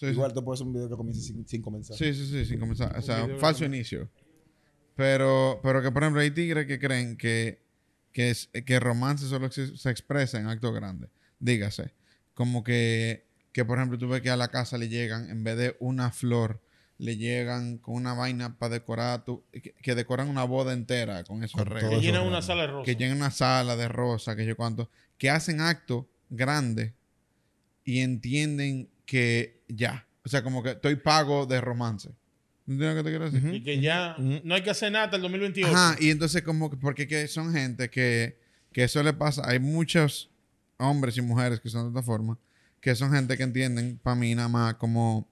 Igual tú puedes un video que comience sin, comenzar. Sí, sí, sí, sin comenzar. O sea, falso inicio. Pero, pero que, por ejemplo, hay tigres que creen que, que, es, que romance solo se, expresa en actos grandes. Dígase. Como que, que, por ejemplo, tú ves que a la casa le llegan, en vez de una flor, le llegan con una vaina para decorar, que, decoran una boda entera con esos regalos. Que llenan una sala de rosa. Que llenan una sala de rosa, que yo cuánto. Que hacen actos grandes y entienden que ya. O sea, como que estoy pago de romance. ¿Entiendes lo que te quiero decir? Y que ya no hay que hacer nada hasta el 2028. y entonces como que, porque que son gente que, que eso le pasa. Hay muchos hombres y mujeres que son de esta forma, que son gente que entienden, para mí nada más, como,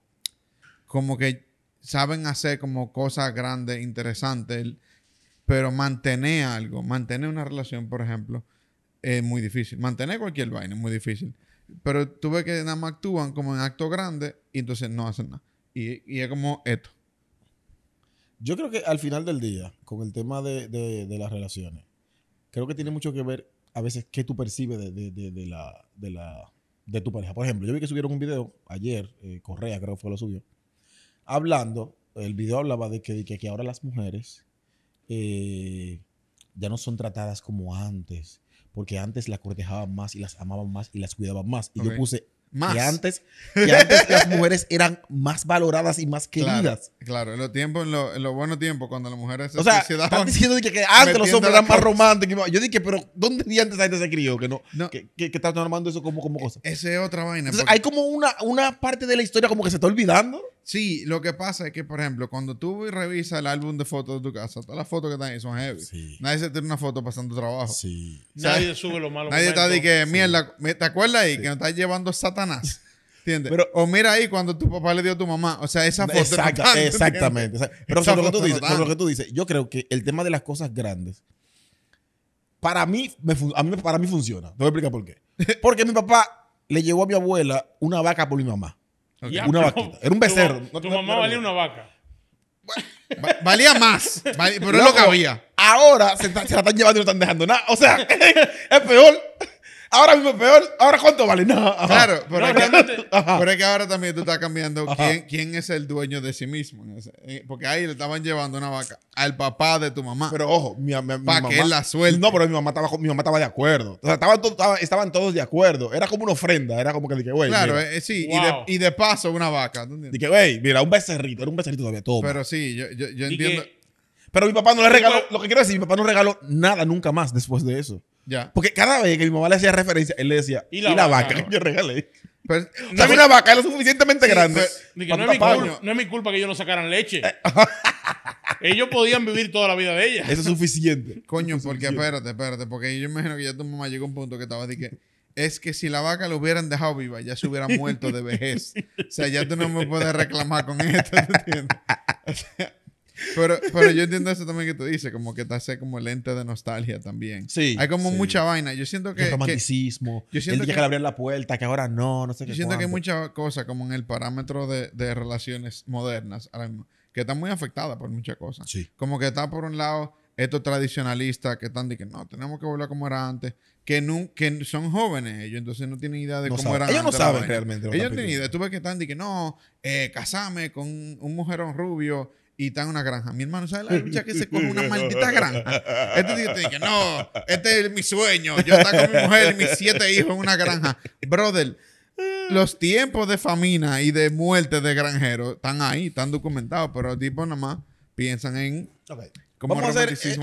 como que saben hacer como cosas grandes, interesantes, pero mantener algo, mantener una relación, por ejemplo, es muy difícil. Mantener cualquier vaina es muy difícil. Pero tuve que nada más actúan como en acto grande y entonces no hacen nada. Y, es como esto. Yo creo que al final del día, con el tema de, las relaciones, creo que tiene mucho que ver a veces qué tú percibes de, de tu pareja. Por ejemplo, yo vi que subieron un video ayer, eh, Correa creo que fue lo subió, hablando, el video hablaba de que, que, ahora las mujeres eh, ya no son tratadas como antes porque antes las cortejaban más y las amaban más y las cuidaban más. Y yo puse más. Que antes, que antes las mujeres eran más valoradas y más queridas. Claro, en los tiempos, en lo buenos tiempos, cuando las mujeres O sea, están diciendo que, que antes los hombres eran más románticos. Yo dije, pero ¿dónde ni antes la gente se Que no, Que, que, que normando eso como, como cosa. Esa es otra vaina. Entonces, porque... hay como una, una parte de la historia como que se está olvidando. Sí, lo que pasa es que, por ejemplo, cuando tú revisas el álbum de fotos de tu casa, todas las fotos que están ahí son heavy. Nadie se tiene una foto pasando trabajo. Sí. nadie sube lo malo. Nadie está de que, mierda, ¿te acuerdas ahí? Que nos estás llevando Satan Satanás. ¿Entiendes? Pero, o mira ahí cuando tu papá le dio a tu mamá. O sea, esa foto. exactamente. Pero sobre lo, que tú dices, lo que tú dices, yo creo que el tema de las cosas grandes, para mí, me, a mí, para mí funciona. Te voy a explicar por qué. Porque mi papá le llevó a mi abuela una vaca por mi mamá. una vaquita. Era un becerro. Tu, mamá valía una vaca. valía más, pero es lo que había. Ahora se, se, la están llevando y no están dejando nada. O sea, es peor. Ahora mismo peor. Ahora cuánto vale. No. Claro, pero, es que, ahora también tú estás cambiando quién, es el dueño de sí mismo. Eh, porque ahí le estaban llevando una vaca al papá de tu mamá. Pero ojo, mi, mi, para que él la suelte. No, pero mi mamá estaba, mi mamá estaba de acuerdo. O sea, estaban, todos, de acuerdo. Era como una ofrenda. Era como que dije, güey. Claro, eh, eh, sí. Y, de, paso una vaca. Dije, güey, mira, un becerrito. Era un becerrito todavía todo. Pero sí, yo, yo, yo entiendo. pero mi papá no le regaló, lo que quiero decir, mi papá no regaló nada nunca más después de eso. Ya. Porque cada vez que mi mamá le hacía referencia, él le decía, y la, vaca, yo regalé. Pues, o es lo vaca, suficientemente grande. no, es mi culpa, que ellos no sacaran leche. Eh. ellos podían vivir toda la vida de ella. Eso es suficiente. Coño, porque espérate, espérate, porque yo imagino que ya tu mamá llegó a un punto que estaba de que es que si la vaca lo hubieran dejado viva, ya se hubiera muerto de vejez. o sea, ya tú no me puedes reclamar con esto, ¿entiendes? O sea, pero, pero yo entiendo eso también que tú dices, como que te hace como lente de nostalgia también. Sí. Hay como mucha vaina. Yo siento que. El romanticismo. yo siento el día que, abrieron la puerta, que ahora no, no sé qué. Yo siento que hay muchas cosas como en el parámetro de, relaciones modernas que están muy afectadas por muchas cosas. Sí. Como que está por un lado estos tradicionalistas que están de que no, tenemos que volver como era antes, que, son jóvenes ellos, entonces no tienen idea de cómo era eran Ellos no saben realmente. Ellos tienen idea. Tú ves que están de que no, eh, casame con un mujerón rubio y está en una granja. Mi hermano, ¿sabes la lucha que se coge una maldita granja? Este tío te dice, no, este es mi sueño. Yo estar con mi mujer y mis siete hijos en una granja. Brother, los tiempos de famina y de muerte de granjeros están ahí, están documentados, pero los tipos nada más piensan en... Vamos a hacer este,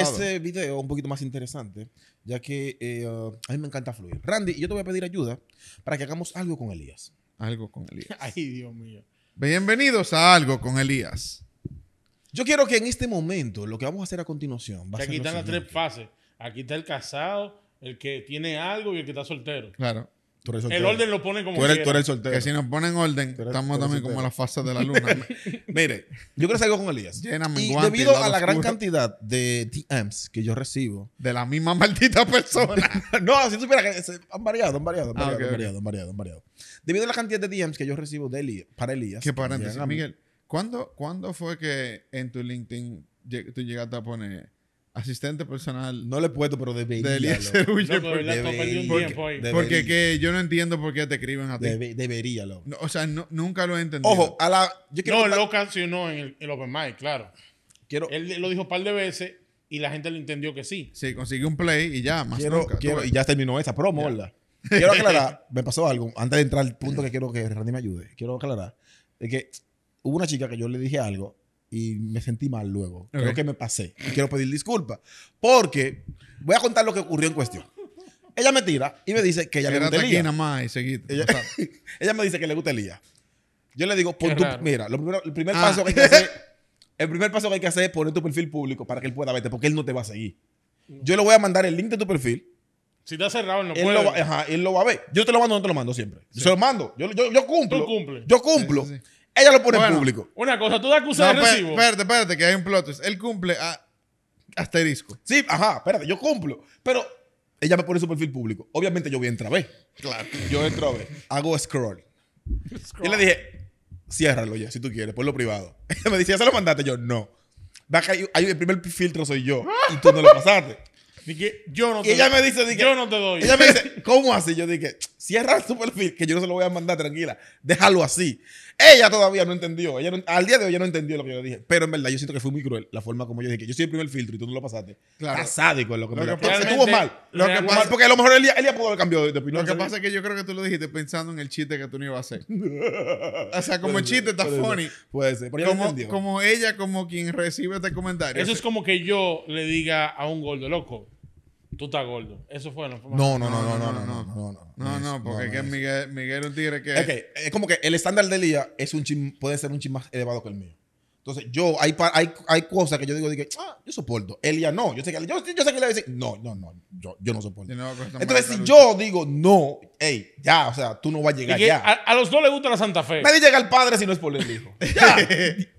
este, video un poquito más interesante, ya que eh, a mí me encanta fluir. Randy, yo te voy a pedir ayuda para que hagamos algo con Elías. Algo con Elías. Ay, Dios mío. Bienvenidos a Algo con Elías. Yo quiero que en este momento, lo que vamos a hacer a continuación. Va a aquí están las tres fases. Aquí está el casado, el que tiene algo y el que está soltero. Claro. El orden lo pone como tú eres, tú soltero. Que si nos ponen orden, estamos también como las fases de la luna. Mire, yo creo que salgo con Elías. y debido a la gran cantidad de DMs que yo recibo. De la misma maldita persona. no, si supieras que han variado, han variado, han ah, variado, han, variado han variado, Debido a la cantidad de DMs que yo recibo de para Elías. Que paréntesis, Miguel. ¿Cuándo, fue que en tu LinkedIn tú llegaste a poner asistente personal. No le puedo, pero debería. porque, yo no entiendo por qué te escriben a ti. debería, loco. o sea, nunca lo he entendido. Ojo, a la. no, lo cancionó en el, Open Mic, claro. Quiero, Él lo dijo un par de veces y la gente le entendió que sí. Sí, consiguió un play y ya, más nunca. y ya terminó esa promo, ¿verdad? Quiero aclarar, me pasó algo antes de entrar al punto que quiero que Randy me ayude. Quiero aclarar. Es que hubo una chica que yo le dije algo y me sentí mal luego. Creo que me pasé. Y quiero pedir disculpas. Porque voy a contar lo que ocurrió en cuestión. Ella me tira y me dice que ella le gusta el Más y ella, ella, me dice que le gusta día. Yo le digo, mira, el primer ah. paso que hay que hacer, el primer paso que hay que hacer es poner tu perfil público para que él pueda verte, porque él no te va a seguir. Yo le voy a mandar el link de tu perfil. Si te has cerrado, no él puede. Lo va, él lo va a ver. Yo te lo mando, no te lo mando siempre. Yo se lo mando. Yo, cumplo. Yo cumplo. Ella lo pone en público. Una cosa, tú das acusas de recibo. Espérate, espérate, que hay un plot Él cumple a, asterisco. Sí, ajá, espérate, yo cumplo. Pero ella me pone su perfil público. Obviamente yo voy a entrar a Claro. Yo entro a ver. Hago scroll. Y le dije, ciérralo ya, si tú quieres, ponlo privado. Ella me dice, ¿ya se lo mandaste? Yo, no. hay, el primer filtro soy yo y tú no lo pasaste. yo no y ella me dice, dije, yo no te doy. Ella me dice, ¿cómo así? Yo dije, cierra su perfil, que yo no se lo voy a mandar, tranquila. Déjalo así. Ella todavía no entendió. al día de hoy ella no entendió lo que yo le dije. Pero en verdad, yo siento que fue muy cruel la forma como yo dije que yo soy el primer filtro y tú no lo pasaste. Claro. Está sádico lo que, me Estuvo mal. Lo que porque a lo mejor él, ya pudo haber cambiado de opinión. Lo que pasa es que yo creo que tú lo dijiste pensando en el chiste que tú no ibas a hacer. o sea, como el chiste está funny. puede ser. como, como ella, como quien recibe este comentario. Eso es como que yo le diga a un gordo loco Tú estás gordo. Eso fue No, no, no, no, no, no, no, no, no. No, no, porque es que Miguel, Miguel un tigre que... que Es como que el estándar de Elia es un puede ser un chin más elevado que el mío. Entonces, yo, hay, hay, hay cosas que yo digo, digo, ah, yo soporto. Elia, no. Yo sé que, yo, sé que le va a decir, no, no, no, yo, yo no soporto. Entonces, si yo digo, no, hey, ya, o sea, tú no vas a llegar ya. A, los dos le gusta la Santa Fe. Nadie llega al padre si no es por el hijo. ya.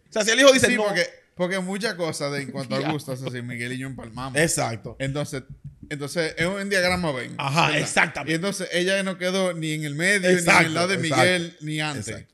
O sea, si el hijo dice no. Porque, porque muchas cosas de, en cuanto a gustos, así, Miguel y yo empalmamos. Exacto. Entonces, entonces, es un diagrama Venn. Ajá, exactamente. Y entonces ella no quedó ni en el medio, ni en el lado de Miguel, ni antes. Exacto.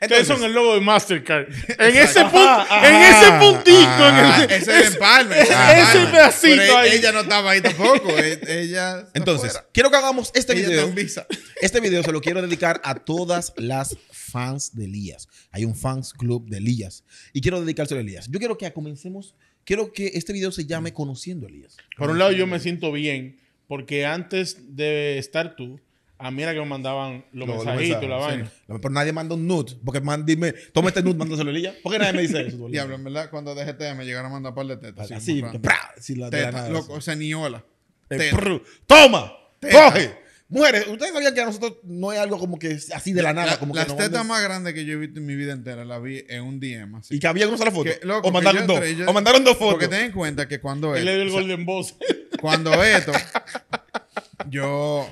Entonces, son el logo de Mastercard. En ese punto, en ese puntito. en ese es empalme. Ese, ese pedacito ahí. Ella no estaba ahí tampoco. E- ella. Entonces, quiero que hagamos este ella video. Visa. Este video se lo quiero dedicar a todas las fans de Lías. Hay un fans club de Lías. Y quiero dedicárselo a Lías. Yo quiero que comencemos Quiero que este video se llame mm. Conociendo a Elías. Por un lado, yo me siento bien, porque antes de estar tú, a mí era que me mandaban los mensajitos, la vaina. Pero nadie manda un nude, porque man, dime, toma este nude, mándaselo a Elías. ¿Por qué nadie me dice eso? Diablo, en verdad, cuando dejé TM me llegaron a mandar un par de tetas. Así, sí, pra, si la teta, loco, o sea, ni hola. Eh, ¡Toma! ¡Coge! Mujeres, ustedes sabían que a nosotros no es algo como que así de la nada. La, como más grande que yo he visto en mi vida entera la vi en un DM. Así. Y que había usar la foto. o, mandaron dos, o mandaron dos fotos. Porque ten en cuenta que cuando Él le dio el Golden Boss. Cuando esto, yo.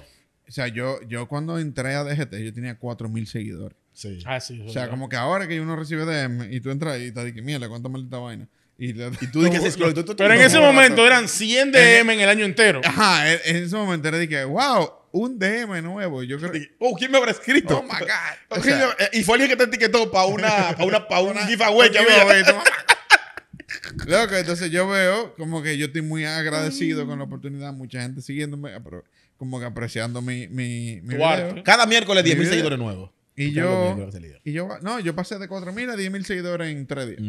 O sea, yo, yo cuando entré a DGT, yo tenía 4.000 seguidores. Sí. Ah, o sea, como que ahora que uno recibe DM y tú entras y te dices, mierda, cuánta maldita vaina. Y, tú dices, pero en ese momento eran 100 e- DM en el año entero. Ajá, e- en ese momento era de que, wow, un DM nuevo. Yo creo. Oh, ¿quién me habrá escrito? Oh my God. Eh, y fue alguien que te etiquetó para una, pa una, pa un giveaway había. Loco, entonces yo veo como que yo estoy muy agradecido con la mm. oportunidad, mucha gente siguiéndome, como que apreciando mi, mi, mi video. Cada miércoles 10.000 seguidores nuevos. Y yo, y yo, no, yo pasé de 4.000 a 10.000 seguidores en 3 días.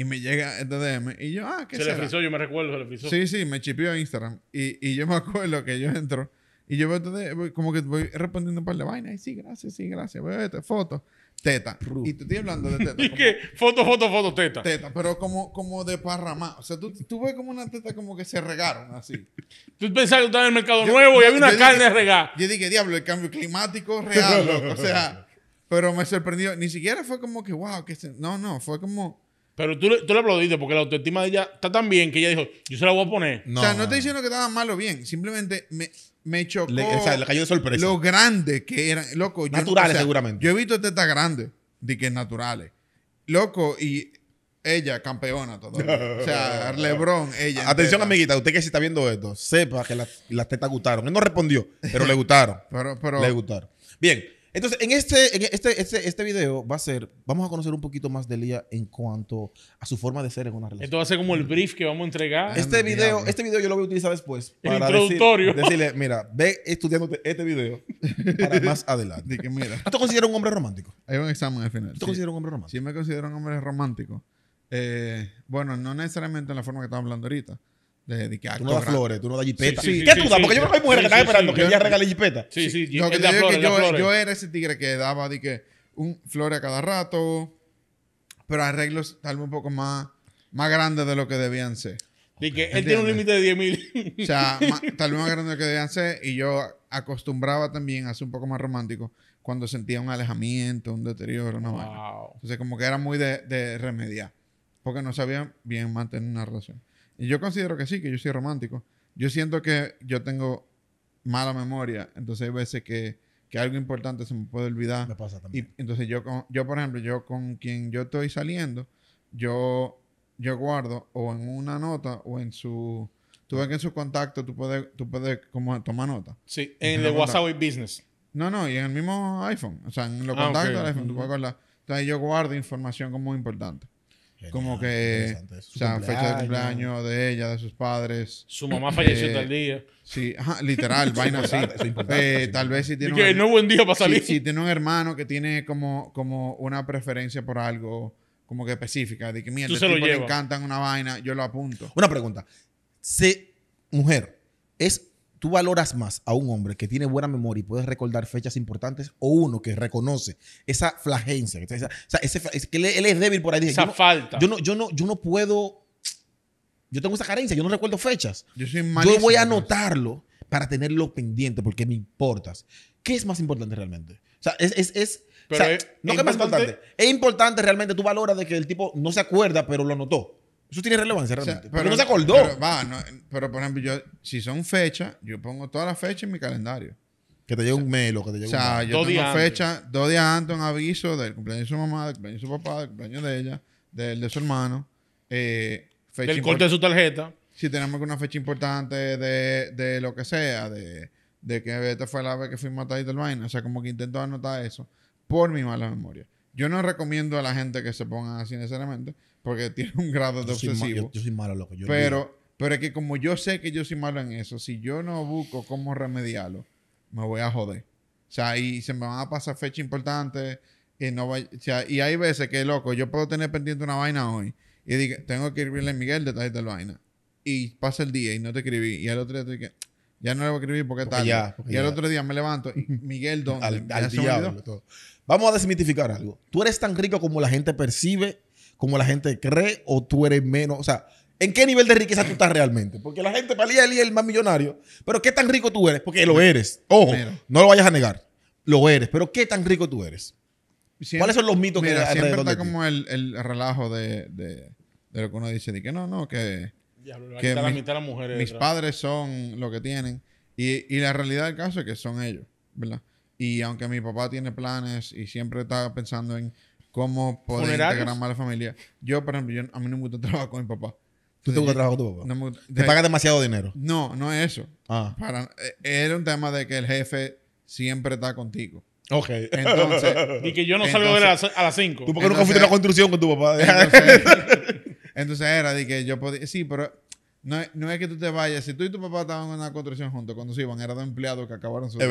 Y me llega el este DM. Y yo, ah, ¿qué Se le pisó yo me recuerdo, se le frizó. Sí, sí, me chipió Instagram. Y, y yo me acuerdo que yo entro. Y yo veo entonces, este como que voy respondiendo un par de vainas. Y sí, gracias, sí, gracias. Veo esta foto. Teta. Y te estoy hablando de teta. ¿Y qué? Foto, foto, foto, teta. Teta, pero como, como de parramá. O sea, tú, tú ves como una teta como que se regaron así. tú pensabas que estás en el mercado nuevo y había una carne dije, regar. Yo dije, diablo, el cambio climático real. o sea, pero me sorprendió. Ni siquiera fue como que, wow, que se... No, no, fue como pero tú, le aplaudiste porque la autoestima de ella está tan bien que ella dijo, yo se la voy a poner. No. O sea, no estoy diciendo que estaba mal o bien. Simplemente me, me chocó. o sea, le cayó de sorpresa. Lo grande que eran. Loco. Naturales, yo, seguramente. Yo he visto tetas grandes. De que naturales. Loco, y ella, campeona todavía. o sea, Lebron, ella. Atención, amiguita, usted que si está viendo esto, sepa que las, tetas gustaron. Él no respondió, pero le gustaron. pero, pero, le gustaron. Bien, entonces, en este, este, este, este video va a ser, vamos a conocer un poquito más de Lía en cuanto a su forma de ser en una relación. Esto va a ser como el brief que vamos a entregar. Este video, este video yo lo voy a utilizar después. El introductorio. decirle, mira, ve estudiándote este video para más adelante. que mira. ¿Tú consideras un hombre romántico? Hay un examen al final. ¿Tú te consideras un hombre romántico? Sí, me considero un hombre romántico. Eh, bueno, no necesariamente en la forma que estamos hablando ahorita, de, ah, tú no das flores, tú no das jipeta. ¿Qué tú das? Porque yo creo que hay mujeres que están esperando que ella regale jipeta. Sí, sí, yo, que yo era ese tigre que daba de que un flore a cada rato, pero arreglos tal vez un poco más, más grandes de lo que debían ser. que él tiene un límite de 10 mil. o sea, tal vez más grande de lo que debían ser. Y yo acostumbraba también a ser un poco más romántico cuando sentía un alejamiento, un deterioro, una wow. Entonces, como que era muy de, de remediar. Porque no sabía bien mantener una relación. Y yo considero que sí, que yo soy romántico. Yo siento que yo tengo mala memoria, entonces hay veces que, algo importante se me puede olvidar. Me pasa también. Y entonces yo, con, yo, por ejemplo, yo con quien yo estoy saliendo, yo, yo guardo o en una nota o en su... Tú ves que en su contacto tú puedes, tú puedes como tomar nota. Sí, en, el WhatsApp Business. No, no, y en el mismo iPhone. O sea, en los ah, contactos del iPhone, tú puedes guardar. Entonces yo guardo información como muy importante como que o sea, fecha de cumpleaños de ella, de sus padres. Su mamá falleció eh, tal día. Sí, literal, vaina así. Eh, tal vez si tiene. que un, no buen día para salir. Si, tiene un hermano que tiene como, como una preferencia por algo como que específica, de que mira, este tipo le encantan una vaina, yo lo apunto. Una pregunta. Si, mujer, ¿es tú valoras más a un hombre que tiene buena memoria y puede recordar fechas importantes o uno que reconoce esa flagencia, o sea, que él, es débil por ahí. esa falta. Yo no, yo, no, puedo, yo tengo esa carencia, yo no recuerdo fechas. Yo, voy a anotarlo para tenerlo pendiente porque me importas. ¿Qué es más importante realmente? O sea, es... es, es más importante. Es importante realmente, tú valoras de que el tipo no se acuerda, pero lo anotó. Eso tiene relevancia realmente. pero, no se acordó. Pero, va, pero por ejemplo, yo, si son fechas, yo pongo todas las fechas en mi calendario. Que te llegue un mail un melo, que te llegue o sea, un yo tengo fecha, dos días antes un aviso del cumpleaños de su mamá, del cumpleaños de su papá, del cumpleaños de ella, del de su hermano. Eh, del corte de su tarjeta. Si tenemos una fecha importante de, de lo que sea, de, que esta fue la vez que fui matado del vaina. O sea, como que intento anotar eso por mi mala memoria. Yo no recomiendo a la gente que se ponga así necesariamente, porque tiene un grado de obsesivo. Yo, soy malo, loco. pero, pero es que como yo sé que yo soy malo en eso, si yo no busco cómo remediarlo, me voy a joder. O sea, y se me van a pasar fechas importantes. Y, no o sea, y hay veces que, loco, yo puedo tener pendiente una vaina hoy y digo, tengo que escribirle a Miguel detalles de la vaina. Y pasa el día y no te escribí. Y al otro día te digo, ya no le voy a escribir porque, tal. y al otro día me levanto y Miguel, ¿dónde? al, al diablo, Vamos a desmitificar algo. Tú eres tan rico como la gente percibe como la gente cree o tú eres menos. O sea, ¿en qué nivel de riqueza tú estás realmente? Porque la gente Valía él es el más millonario, pero ¿qué tan rico tú eres? Porque lo eres. Ojo, no lo vayas a negar. Lo eres, pero ¿qué tan rico tú eres? ¿Cuáles son los mitos que hay siempre está como el, relajo de, lo que uno dice, de que no, no, que, la mitad de la mujeres mis padres son lo que tienen. Y, y la realidad del caso es que son ellos, ¿verdad? Y aunque mi papá tiene planes y siempre está pensando en cómo poder ¿Funerarios? integrar más la familia. Yo, por ejemplo, yo, a mí no me gusta trabajar con mi papá. ¿Tú te gusta trabajar con tu papá? ¿Te paga demasiado dinero? No, no es eso. Ah. Eh, era un tema de que el jefe siempre está contigo. ok. Entonces, Y que yo no salgo a las 5. ¿Tú por qué nunca fuiste a la construcción con tu papá? entonces era de que yo podía, sí, pero no, no es que tú te vayas. Si tú y tu papá estaban en una construcción juntos, cuando se iban, eran dos empleados que acabaron su, es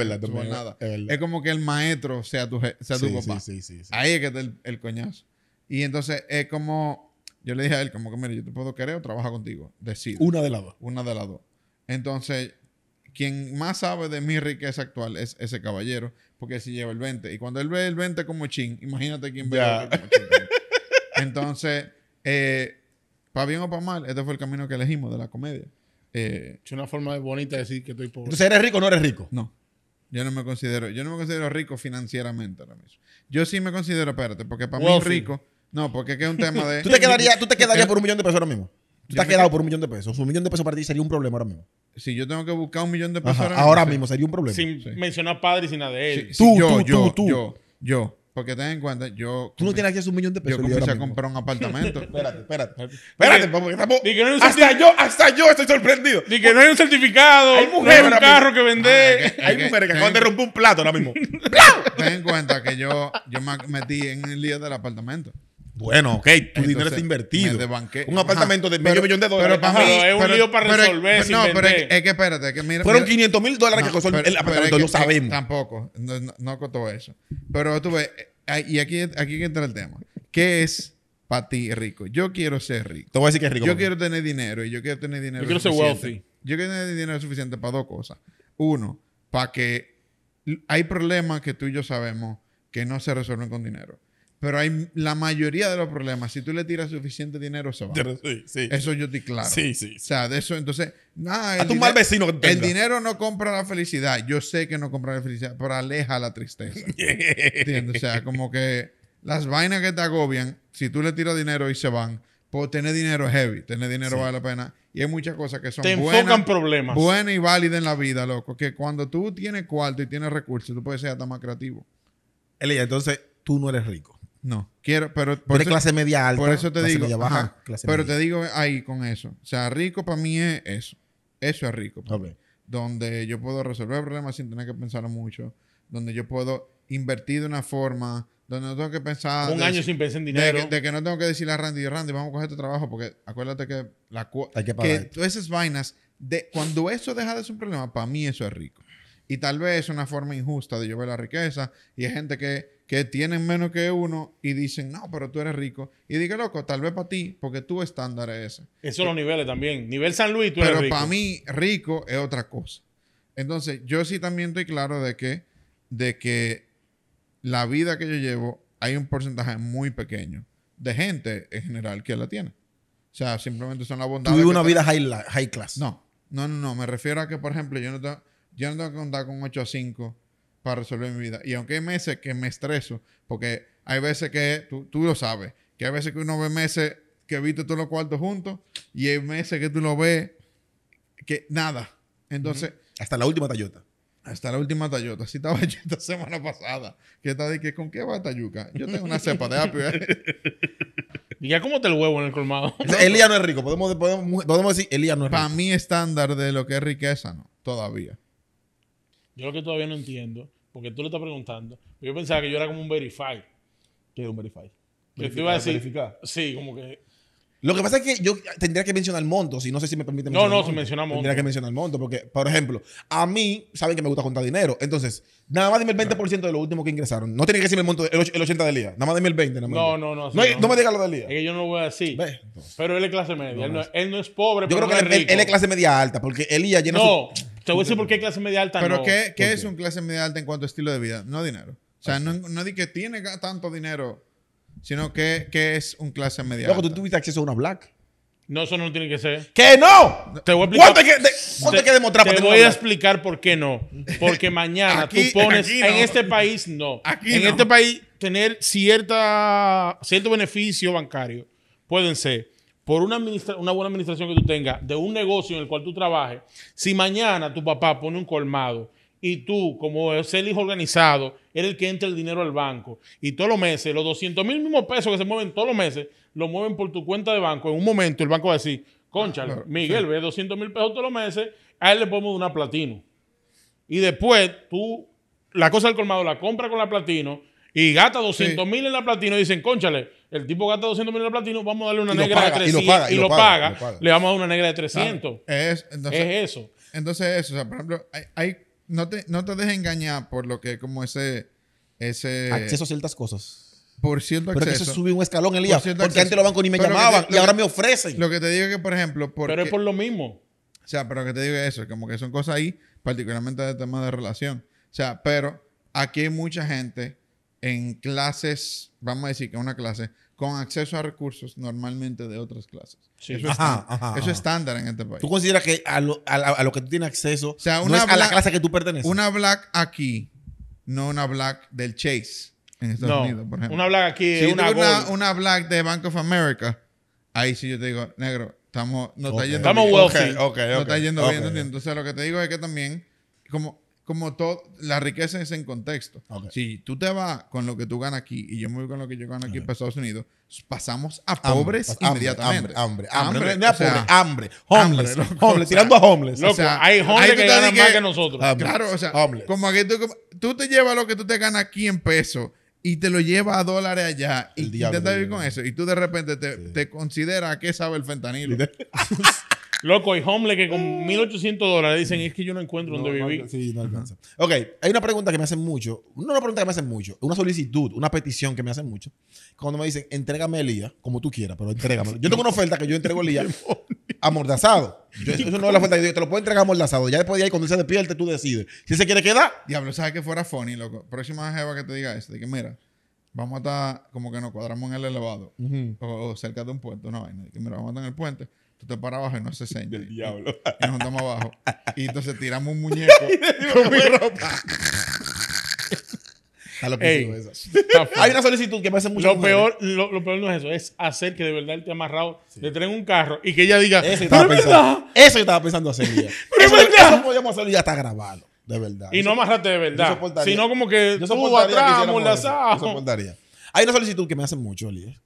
Es, como que el maestro sea tu, sea tu sí, papá. Sí, sí, Ahí es que está el, coñazo. Y entonces es como... Yo le dije a él, como que, mire, yo te puedo querer o trabajar contigo. Decido. Una de las dos. Una de las dos. Entonces, quien más sabe de mi riqueza actual es ese caballero, porque si lleva el 20. Y cuando él ve el 20 como chin, imagínate quién ve el 20 como Entonces, eh, para bien o para mal, este fue el camino que elegimos de la comedia. Eh, es una forma bonita de decir que estoy pobre. Entonces, ¿eres rico o no eres rico? No. Yo no me considero, yo no me considero rico financieramente ahora mismo. Yo sí me considero, espérate, porque para mí rico. No, porque es es un tema de. ¿Tú te quedarías, por un millón de pesos ahora mismo? Tú te has quedado por un millón de pesos. Un millón de pesos para ti sería un problema ahora mismo. Si yo tengo que buscar un millón de pesos ahora, mismo, ahora mismo, sería un problema. Sin mencionar padre y nada de él. tú, tú, yo, tú, yo, yo, yo. Porque ten en cuenta, yo. Tú no tienes aquí a un millón de pesos. Yo comencé a comprar un apartamento. espérate, espérate. Espérate, porque estamos. hasta, yo, hasta yo estoy sorprendido. Ni que no hay un certificado. Hay mujeres. un carro que vender. hay, mujeres que acaban de romper un plato ahora mismo. ten en cuenta que yo, yo me metí en el lío del apartamento. Bueno, ok, tu dinero está invertido. Un apartamento de medio millón de dólares. Pero, para es un lío para resolver. no, pero es, que espérate, que mira. Fueron 500 mil dólares que costó el apartamento, No sabemos. tampoco, no, costó eso. Pero tú ves, eh, y aquí, aquí entra el tema. ¿Qué es para ti rico? Yo quiero ser rico. Te voy a decir que es rico. Yo quiero tener dinero y yo quiero tener dinero. Yo quiero ser wealthy. Yo quiero tener dinero suficiente para dos cosas. Uno, para que hay problemas que tú y yo sabemos que no se resuelven con dinero. Pero hay la mayoría de los problemas, si tú le tiras suficiente dinero, se van Eso yo te claro. Sí, sí. O sea, de eso, entonces, nada. A tu mal vecino El dinero no compra la felicidad. Yo sé que no compra la felicidad, pero aleja la tristeza. ¿Entiendes? O sea, como que las vainas que te agobian, si tú le tiras dinero y se van, pues tener dinero es heavy, tener dinero vale la pena. Y hay muchas cosas que son te enfocan problemas. buenas y válidas en la vida, loco. Que cuando tú tienes cuarto y tienes recursos, tú puedes ser hasta más creativo. Elia, entonces tú no eres rico. No, quiero, pero... Por clase media alta. Por eso te digo... baja, pero te digo ahí con eso. O sea, rico para mí es eso. Eso es rico. Donde yo puedo resolver problemas sin tener que pensar mucho. Donde yo puedo invertir de una forma donde no tengo que pensar. Un año sin pensar en dinero. De, que no tengo que decirle a Randy, Randy, vamos a coger este trabajo, porque acuérdate que la Hay que, pagar que esas vainas, de, cuando eso deja de ser un problema, para mí eso es rico. Y tal vez es una forma injusta de llover la riqueza y hay gente que que tienen menos que uno y dicen, no, pero tú eres rico. Y diga, loco, tal vez para ti, porque tu estándar es ese. Eso los niveles también. Nivel San Luis, tú eres rico. Pero para mí, rico es otra cosa. Entonces, yo sí también estoy claro de que, de que la vida que yo llevo, hay un porcentaje muy pequeño de gente en general que la tiene. O sea, simplemente son la bondad. Tuve una vida high, class. No, no, no, no. Me refiero a que, por ejemplo, yo no tengo, yo no tengo que contar con 8 a 5 para resolver mi vida. Y aunque hay meses que me estreso, porque hay veces que, tú, lo sabes, que hay veces que uno ve meses que viste todos los cuartos juntos y hay meses que tú lo ves que nada. Entonces... Hasta la última tayota Hasta la última tayota si estaba yo esta semana pasada. Que está de que, ¿con qué va Tayuca Yo tengo una cepa de apio. ¿eh? ¿Y ya cómo te el huevo en el colmado? Elías no es rico. Podemos, podemos, podemos decir, no es rico. Para mí estándar de lo que es riqueza, no. Todavía. Yo lo que todavía no entiendo porque tú le estás preguntando. Yo pensaba que yo era como un verify. ¿Qué es un verify? Que tú iba a decir. Verificar. Sí, como que. Lo que pasa es que yo tendría que mencionar Montos y no sé si me permite No, no, si menciona Montos. Tendría que mencionar Montos porque, por ejemplo, a mí saben que me gusta contar dinero. Entonces, nada más dime el 20% de lo último que ingresaron. No tiene que decirme el, monto, el, 80 del día. Nada más dime el 20. no, no, no, no, me digas lo de Elías. Es que yo no lo voy a decir. Pero él es clase media. él, no, es pobre, Yo pero creo que él, es clase media alta porque Elías llena No, su- te voy a decir por qué clase media alta Pero no. ¿qué, qué es un clase media alta en cuanto a estilo de vida? No dinero. O sea, no, di que tiene tanto dinero, sino que, es un clase media alta. Luego, tú tuviste acceso a una black. No, eso no tiene que ser. ¡Que no! Te voy a explicar. ¿Cuánto que, Te voy a explicar por qué no. Porque mañana tú pones en este país no. en este país tener cierta, cierto beneficio bancario pueden ser por una, buena administración que tú tengas, de un negocio en el cual tú trabajes, si mañana tu papá pone un colmado y tú, como es el hijo organizado, eres el que entra el dinero al banco y todos los meses, los 200 mil mismos pesos que se mueven todos los meses, lo mueven por tu cuenta de banco, en un momento el banco va a decir, concha, Miguel, ve 200 mil pesos todos los meses, a él le ponemos una platino. Y después tú, la cosa del colmado la compra con la platino y gasta 200 mil en la platino y dicen, conchale, el tipo gasta 200 millones de platino, vamos a darle una negra de 300. Y lo paga, y, lo, paga, le vamos a dar una negra de 300. Es, es, eso. Entonces, eso, o sea, por ejemplo, hay, no, te, no te dejes engañar por lo que como ese, ese... Acceso a ciertas cosas. Por cierto acceso. Pero eso sube un escalón, Elías. Por porque antes los bancos ni me llamaban y ahora me ofrecen. Lo que te digo es que, por ejemplo... Porque, pero es por lo mismo. O sea, pero que te digo es eso. Como que son cosas ahí, particularmente de temas de relación. O sea, pero aquí hay mucha gente en clases, vamos a decir que una clase, con acceso a recursos normalmente de otras clases. Eso, es, estándar en este país. ¿Tú consideras que a lo, a, lo que tú tienes acceso o sea, una es black, a la clase que tú perteneces? Una black aquí, no una black del Chase en Estados Unidos, por ejemplo. Una black aquí, una, una, una, black de Bank of America, ahí sí yo te digo, negro, estamos, no está yendo bien. wealthy. Okay, okay, no está yendo bien. Entonces lo que te digo es que también, como como todo, la riqueza es en contexto. Si tú te vas con lo que tú ganas aquí y yo me voy con lo que yo gano aquí en Estados Unidos, pasamos a pobres inmediatamente. Hambre, hambre, hambre. Hambre, hambre homeless, tirando a homeless. hay homeless que ganan más que nosotros. Claro, o sea, como que tú, te llevas lo que tú te ganas aquí en pesos y te lo llevas a dólares allá y intentas vivir con eso y tú de repente te, te consideras que sabe el fentanilo. Loco, y Homeless que con 1.800 eh. dólares dicen, es que yo no encuentro donde vivir. sí, no alcanza. Ok, hay una pregunta que me hacen mucho. No una pregunta que me hacen mucho, una solicitud, una petición que me hacen mucho. Cuando me dicen, entrégame el día como tú quieras, pero entrégamelo. Yo tengo una oferta que yo entrego el día amordazado. Yo, eso no es la oferta yo te lo puedo entregar amordazado. Ya después de ahí, cuando él se despierte, tú decides. Si se quiere quedar. Diablo, sabes que fuera funny, loco. Próxima jeva que te diga eso, de que mira vamos a estar como que nos cuadramos en el elevado o, cerca de un puente, una vaina. Que mira, vamos a estar en el puente tú te paras y no se 60. Del diablo. Y nos juntamos abajo. Y entonces tiramos un muñeco con mi ropa. A lo Ey, eso. Hay una solicitud que me hace mucho. Lo ¿eh? peor, lo, peor no es eso, es hacer que de verdad él te amarrado, le traen un carro y que ella diga. Eso yo estaba, pensando, eso yo estaba pensando hacer pero eso, podíamos hacerlo y ya está grabado. De verdad. Y no amarrarte de verdad. Sino como que yo tú atrás, Yo soportaría. Hay una solicitud que me hace mucho, Elías. ¿eh?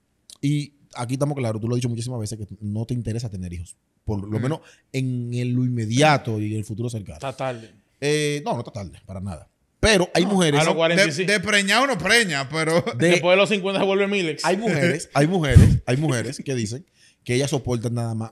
Y aquí estamos claros, tú lo has dicho muchísimas veces, que no te interesa tener hijos. Por lo menos en lo inmediato y en el futuro cercano. Está tarde. Eh, no, no está tarde, para nada. Pero hay mujeres. A los de, preñado uno preña, pero. Después de los 50 se vuelve miles. Hay mujeres, hay mujeres, hay mujeres que dicen que ellas soportan nada más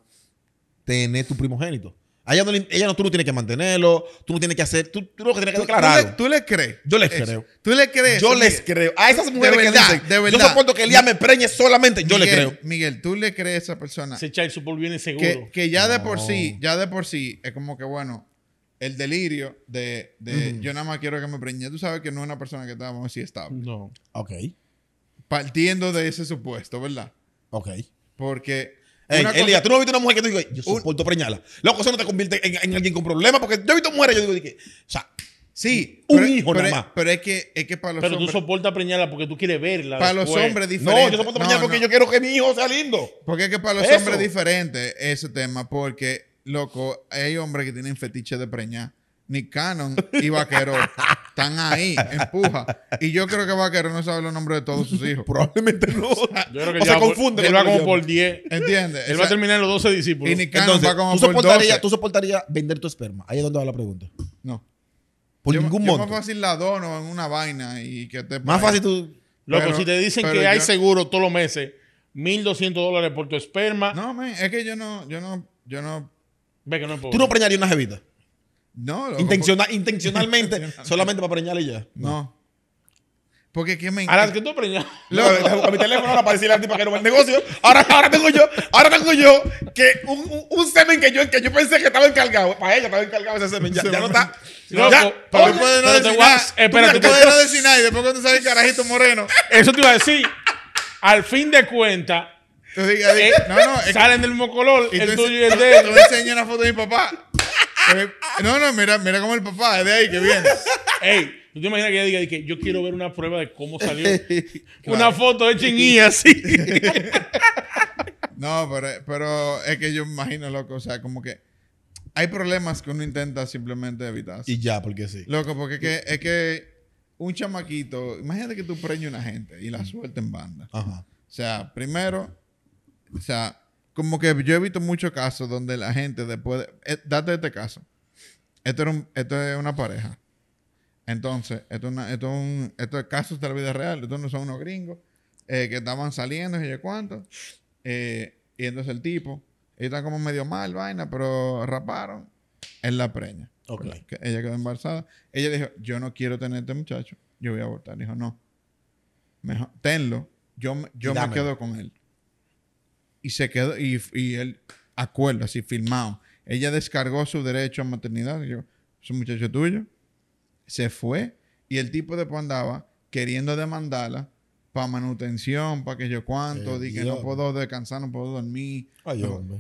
tener tu primogénito ella no, tú no tienes que mantenerlo, tú no tienes que hacer, tú, tú lo que tienes que declarar. ¿Tú, le, crees? Yo les eh, creo. ¿Tú le crees? Yo les creo. A esas mujeres de verdad, que dicen, de verdad. yo soporto que Elías me preñe solamente, yo le creo. Miguel, ¿tú le crees a esa persona? el child bien viene seguro. Que, que ya de por sí, ya de por sí, es como que bueno, el delirio de, de yo nada más quiero que me preñe. Tú sabes que no es una persona que estábamos así estable. No. Ok. Partiendo de ese supuesto, ¿verdad? Ok. Porque Elia, tú no has visto una mujer que tú digas, yo soporto preñarla. Loco, eso no te convierte en, alguien con problemas, porque yo he visto mujeres, yo digo, o sea, sí, un hijo pero, nada más. Pero es que, es que para los hombres. Pero tú soportas preñala porque tú quieres verla. Para los hombres diferentes. No, yo soporto preñarla porque yo quiero que mi hijo sea lindo. Porque es que para los hombres diferente ese tema, porque, loco, hay hombres que tienen fetiche de preñar. ni canon y Vaquero. están ahí, empuja. Y yo creo que va a querer no sabe los nombres de todos sus hijos. Probablemente no. O sea, yo creo que se confunde. Él va como por 10. ¿Entiendes? Él va a terminar los 12 discípulos. Y Entonces, va como ¿tú por ¿Tú soportarías vender tu esperma? Ahí es donde va la pregunta. No. Por ningún modo. Es más fácil la dono en una vaina y que te... Más fácil tú... Loco, si te dicen que hay seguro todos los meses, 1.200 dólares por tu esperma... No, man, es que yo no... Yo no, yo no... Ve que no puedo ¿Tú no preñarías una jevita? No, Intencionalmente, solamente para preñarle ya. No. Porque qué me. Ahora que tú preñas. a mi teléfono ahora para decirle a ti para que no va el negocio. Ahora, ahora tengo yo, ahora tengo yo que un, un, semen que yo, que yo pensé que estaba encargado. Para ella estaba encargado ese semen. Ya, no está. Loco, ya, para no decir nada. tú puedes no decir nada y después cuando sale el carajito moreno. Eso te iba a decir. Al fin de cuentas. Eh, no, no, salen del mismo color, el tuyo y el de una foto de mi papá eh, no, no, mira, mira cómo el papá es de ahí que viene. Ey, ¿tú te imaginas que ella diga que yo quiero ver una prueba de cómo salió? Una foto hecha en así. no, pero, es que yo imagino, loco, o sea, como que hay problemas que uno intenta simplemente evitar. Y ya, porque sí. Loco, porque es que, un chamaquito, imagínate que tú preñes una gente y la suelta en banda. Ajá. O sea, primero, o sea, como que yo he visto muchos casos donde la gente después... Eh, date este caso. Esto, es una pareja. Entonces, esto, es un, caso de la vida real. Esto no son unos gringos eh, que estaban saliendo, y yo cuánto. Eh, y entonces el tipo, está como medio mal, vaina, pero raparon. en la preña. Pues, ella quedó embarazada. Ella dijo, yo no quiero tener este muchacho. Yo voy a abortar. Dijo, no. tenlo. Yo, me quedo con él y se quedó, y, y él, acuerdo, así firmado. Ella descargó su derecho a maternidad, yo, es muchacho tuyo, se fue y el tipo después andaba queriendo demandarla para manutención, para que yo cuánto, eh, di que no puedo descansar, no puedo dormir.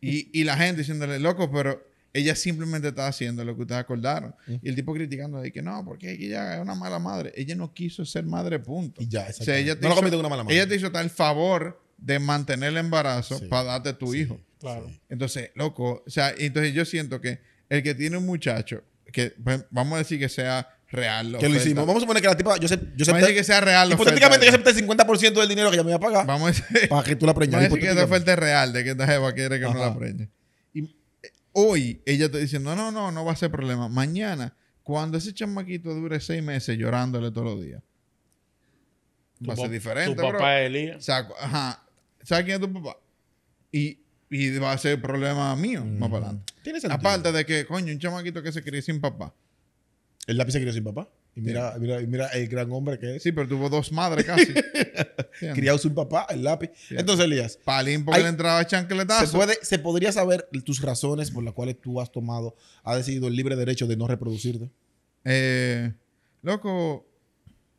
y, y, la gente diciéndole, loco, pero ella simplemente está haciendo lo que ustedes acordaron. Mm. Y el tipo criticando de que no, porque ella es una mala madre. Ella no quiso ser madre, punto. ella te no hizo, una mala madre. Ella te hizo tal favor de mantener el embarazo para darte tu hijo. Claro. Entonces, loco, o sea, entonces yo siento que el que tiene un muchacho, que pues, vamos a decir que sea real. lo Que lo hicimos. Vamos a suponer que la tipa. Yo sé, yo vamos que sea real. Hipotéticamente, yo acepté el 50% del dinero que ella me iba a pagar. Vamos a decir, para que tú la preñas. Vamos a decir que esa oferta real de que esta jeva quiere que no la preñe. Y eh, hoy ella te dice: No, no, no, no va a ser problema. Mañana, cuando ese chamaquito dure seis meses llorándole todos los días. Va a ser diferente. Tu papá Elías. O sea, ajá, ¿Sabes quién es tu papá? Y, va a ser problema mío más para adelante. Aparte de que, coño, un chamaquito que se crió sin papá. El lápiz se crió sin papá. Y mira, mira, mira el gran hombre que es. Sí, pero tuvo dos madres casi. Criado sin papá, el lápiz. Entonces, Elías. Palín porque entraba chancletazo. Se, puede, se podría saber tus razones por las cuales tú has tomado, has decidido el libre derecho de no reproducirte. Eh, loco,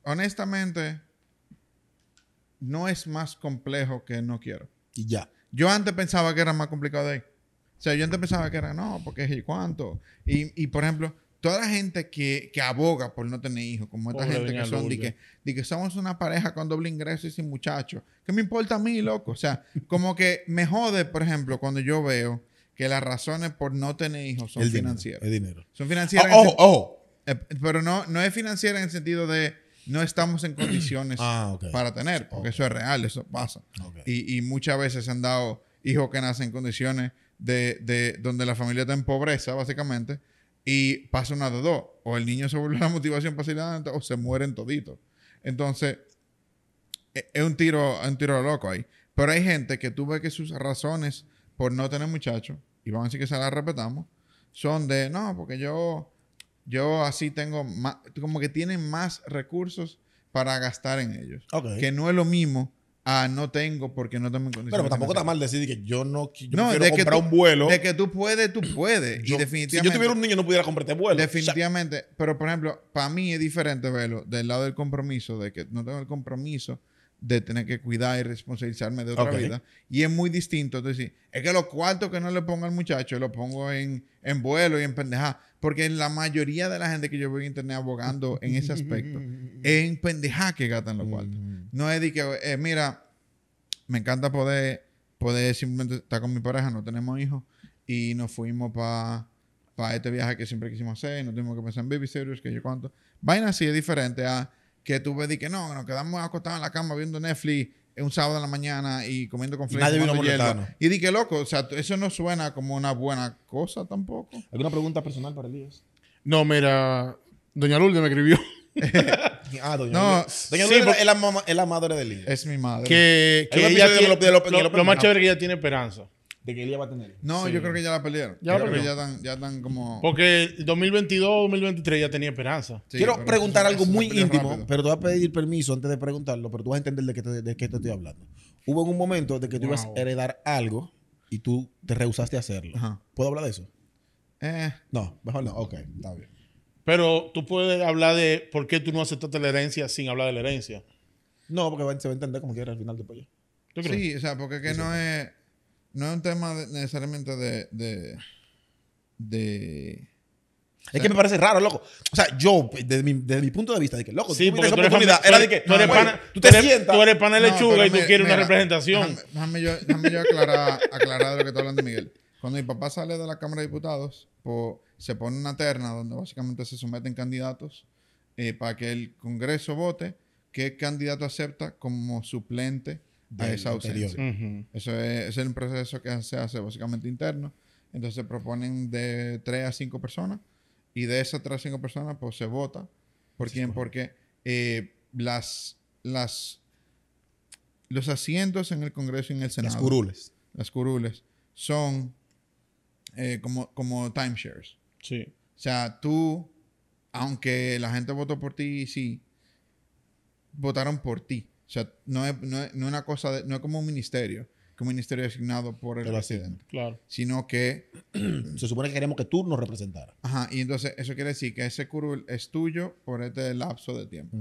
honestamente, no es más complejo que no quiero. Y ya. Yo antes pensaba que era más complicado de ahí. O sea, yo antes pensaba que era no, porque es y cuánto. Y, por ejemplo, toda la gente que, aboga por no tener hijos, como esta gente que son, de que, somos una pareja con doble ingreso y sin muchachos. ¿Qué me importa a mí, loco? O sea, como que me jode, por ejemplo, cuando yo veo que las razones por no tener hijos son financieras. Dinero, dinero. Son financieras. Oh, pero no, no es financiera en el sentido de no estamos en condiciones ah, para tener, porque eso es real, eso pasa. Y, muchas veces se han dado hijos que nacen en condiciones de, donde la familia está en pobreza, básicamente, y pasa una de dos. O el niño se vuelve la motivación para salir adelante, o se mueren toditos. Entonces, e, es un tiro, un tiro loco ahí. Pero hay gente que tuve que sus razones por no tener muchachos, y vamos a decir que se las respetamos, son de, no, porque yo yo así tengo más, como que tienen más recursos para gastar en ellos. Que no es lo mismo a no tengo porque no tengo condiciones. Pero tampoco está mal decir que yo no quiero comprar un vuelo. De que tú puedes, tú puedes. y definitivamente, si yo tuviera un niño no pudiera comprarte vuelo. Definitivamente. pero, por ejemplo, para mí es diferente verlo del lado del compromiso, de que no tengo el compromiso de tener que cuidar y responsabilizarme de otra vida. Y es muy distinto. Es decir, es que los cuartos que no le pongo al muchacho, lo pongo en, en vuelo y en pendeja. Porque la mayoría de la gente que yo veo en internet abogando en ese aspecto es en pendeja que gastan los cuartos. No es de que, eh, mira, me encanta poder, poder simplemente estar con mi pareja, no tenemos hijos, y nos fuimos para pa este viaje que siempre quisimos hacer, no tuvimos que pensar en series, que yo cuánto. Vaina así es diferente a que tú ves de que no, nos quedamos acostados en la cama viendo Netflix un sábado en la mañana y comiendo con y vino molestando. Y di que loco, o sea, eso no suena como una buena cosa tampoco. ¿Alguna pregunta personal para Elías? No, mira, Doña Lourdes me escribió. ah, Doña no, Doña Lourdes es, la, madre de Elías. Es mi madre. Que, lo, más chévere que ella tiene esperanza de que ella va a tener. No, yo creo que ya la perdieron. Ya, creo que ya, están, ya están como. Porque 2022, 2023 ya tenía esperanza. Quiero preguntar algo muy íntimo, pero te voy a pedir permiso antes de preguntarlo, pero tú vas a entender de qué te, estoy hablando. Hubo un momento de que tú ibas a heredar algo y tú te rehusaste a hacerlo. ¿Puedo hablar de eso? Eh. no, mejor no. Ok, está bien. Pero tú puedes hablar de por qué tú no aceptaste la herencia sin hablar de la herencia. No, porque se va a entender como era al final del pollo. Sí, o sea, porque que no es no es un tema necesariamente de, de, es que me parece raro, loco. O sea, yo, desde mi, desde mi punto de vista, de que, loco, sí, tú porque tú eres tú eres, panel pana, de lechuga y tú quieres una representación. Déjame, yo, déjame yo, aclarar, aclarar de lo que está hablando Miguel. Cuando mi papá sale de la Cámara de Diputados, se pone una terna donde básicamente se someten candidatos eh, para que el Congreso vote qué candidato acepta como suplente a esa ausencia. Eso es, es, el proceso que se hace básicamente interno. Entonces se proponen de 3 a 5 personas y de esas 3 a 5 personas pues se vota. ¿Por quién? Porque eh, las, las, los asientos en el Congreso y en el Senado. Las curules. Las curules son eh, como, como timeshares. Sí. O sea, tú, aunque la gente votó por ti, sí, votaron por ti. O sea, no es, una cosa, de, no es como un ministerio, como un ministerio designado por el presidente. claro. Sino que... Se supone que queremos que tú nos representaras. Ajá, y entonces eso quiere decir que ese curul es tuyo por este lapso de tiempo.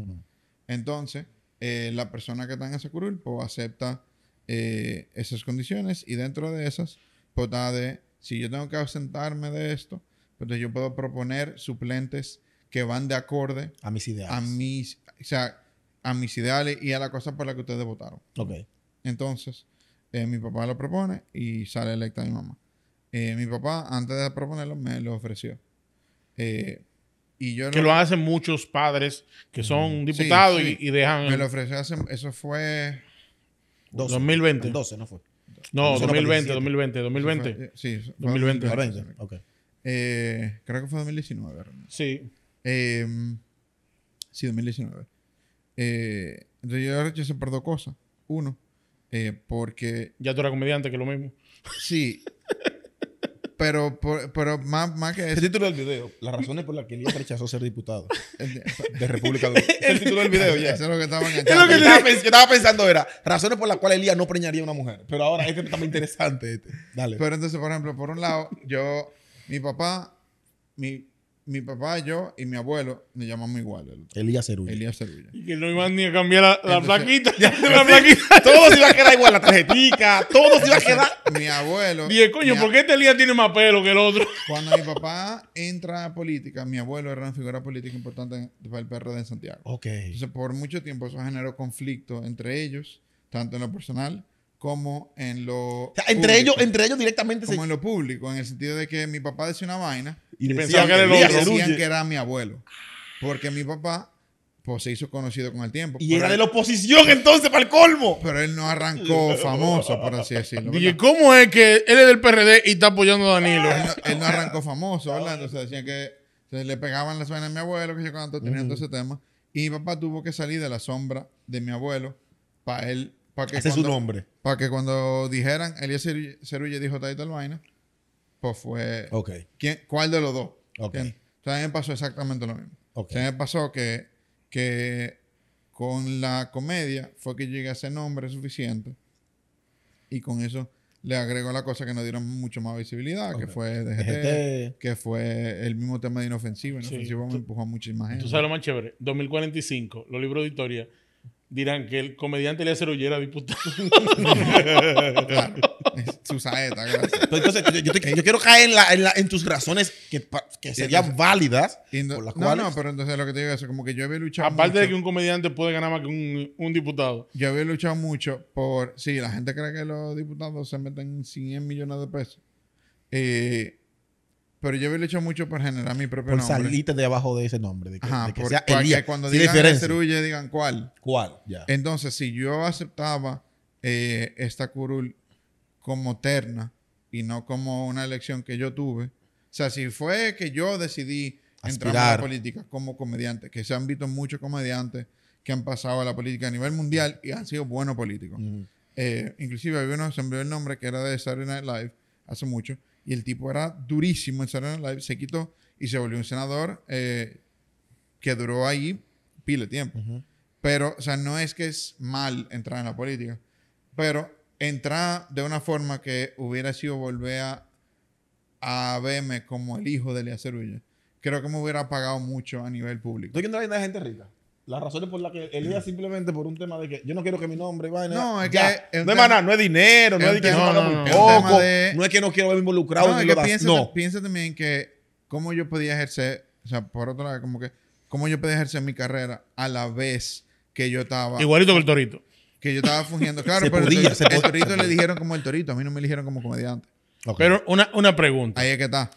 Entonces, eh, la persona que está en ese curul, pues, acepta eh, esas condiciones y dentro de esas, pues da de, si yo tengo que ausentarme de esto, pues yo puedo proponer suplentes que van de acorde a mis ideas. A mis, o sea, a mis ideales y a la cosa por la que ustedes votaron. Ok. Entonces, eh, mi papá lo propone y sale electa mi mamá. Eh, mi papá, antes de proponerlo, me lo ofreció. Eh, y yo que lo, hacen muchos padres que son diputados Y, dejan. Me lo ofreció hace. Eso fue. 2020. 12, ¿no fue? No, 2020, 2020, 2020. sí, 2020. Okay. Eh, creo que fue 2019. Sí. Eh, sí, 2019. Eh, yo rechacé por dos cosas. Uno, eh, porque... Ya tú eras comediante, que es lo mismo. Sí. pero, pero más, más que eso. El título del video, las razones por las que Elías rechazó ser diputado de República Dominicana. el título del video, ya. Eso es lo que estaba es lo que estaba, pensando era razones por las cuales Elías no preñaría a una mujer. Pero ahora este está muy interesante. Este. Dale. Pero entonces, por ejemplo, por un lado, yo, mi papá, mi mi papá, yo y mi abuelo Nos llamamos igual. Elías Cerulla. Elías Cerulla. Y que no iban ni a cambiar la, plaquita. todo se iba a quedar igual, la tarjetita, todo se iba a quedar. Mi abuelo. el coño, ¿por qué este Elías tiene más pelo que el otro? Cuando mi papá entra a política, mi abuelo era una figura política importante para el PRD en Santiago. Ok. Entonces, por mucho tiempo eso generó conflicto entre ellos, tanto en lo personal como en lo. entre, público, ellos, entre ellos directamente. Como en lo público, en el sentido de que mi papá decía una vaina y, que, decían que era mi abuelo. Porque mi papá pues, se hizo conocido con el tiempo. Y era de la oposición entonces, para el colmo. Pero él no arrancó famoso, por así decirlo. ¿cómo es que él es del PRD y está apoyando a Danilo? él, no, arrancó famoso, ¿verdad? Entonces decían que se le pegaban las vainas a mi abuelo, que yo cuando estoy teniendo ese tema. Y mi papá tuvo que salir de la sombra de mi abuelo para él es su nombre. Para que cuando dijeran Elías Cerulli dijo Title Vaina, pues fue. Ok. ¿quién, ¿Cuál de los dos? Ok. me pasó exactamente lo mismo. Okay. me pasó que, que con la comedia fue que llegué a ese nombre suficiente y con eso le agregó la cosa que nos dieron mucho más visibilidad, que fue DGT, que fue el mismo tema de inofensivo. Inofensivo me empujó a muchísima gente. Tú sabes lo más chévere. 2045, los libros de historia dirán que el comediante le hace diputado. Su saeta, gracias. Entonces, yo, yo, quiero caer en, tus razones que, serían válidas. las no, cuales... no, pero entonces lo que te digo es como que yo había luchado. Aparte de que un comediante puede ganar más que un, un, diputado. Yo había luchado mucho por. Sí, la gente cree que los diputados se meten 100 millones de pesos. Eh, pero yo he hecho mucho por generar mi propio por nombre. salirte de abajo de ese nombre. De que, Ajá, de que cuando digan digan cuál. ¿Cuál? Entonces, si yo aceptaba eh, esta curul como terna y no como una elección que yo tuve, o sea, si fue que yo decidí entrar en la política como comediante, que se han visto muchos comediantes que han pasado a la política a nivel mundial y han sido buenos políticos. Eh, inclusive había uno, que se envió el nombre, que era de Saturday Night Live hace mucho, y el tipo era durísimo en Saturday Live, se quitó y se volvió un senador eh, que duró ahí pile tiempo. Pero, o sea, no es que es mal entrar en la política, pero entrar de una forma que hubiera sido volver a, verme como el hijo de Cerulla, Creo que me hubiera pagado mucho a nivel público. ¿Tú que no de gente rica? Las razones por las que él iba mm. simplemente por un tema de que yo no quiero que mi nombre vaya. No, es que. no es nada, no es dinero, no es, que no, no, muy poco, no es que no quiero verme involucrado. No, es que piensa, también que cómo yo podía ejercer, o sea, por otra lado, como que, cómo yo podía ejercer mi carrera a la vez que yo estaba. Igualito que el Torito. Que yo estaba fungiendo. Claro, pero el, Torito le dijeron como el Torito, a mí no me dijeron como comediante. Pero una, pregunta. Ahí es que está.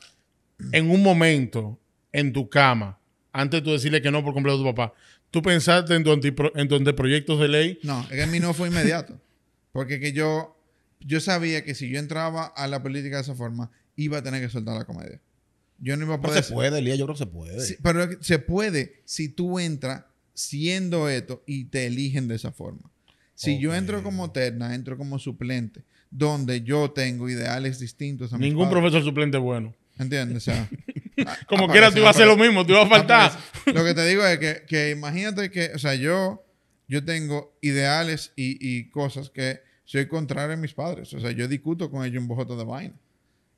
En un momento, en tu cama, antes de tú decirle que no por completo a tu papá, ¿Tú pensaste en donde de ley? No, es que mí no fue inmediato. Porque que yo, yo sabía que si yo entraba a la política de esa forma, iba a tener que soltar la comedia. Yo no iba a poder. se puede, Elías, yo creo que se puede. pero se puede si tú entras siendo esto y te eligen de esa forma. Si yo entro como terna, entro como suplente, donde yo tengo ideales distintos a Ningún profesor suplente bueno. ¿Entiendes? O sea, ah, como ah, quiera tú ibas a hacer lo mismo, tú ibas a faltar. Lo que te digo es que, imagínate que, o sea, yo, yo tengo ideales y, cosas que soy contrario a mis padres. O sea, yo discuto con ellos un bojoto de vaina.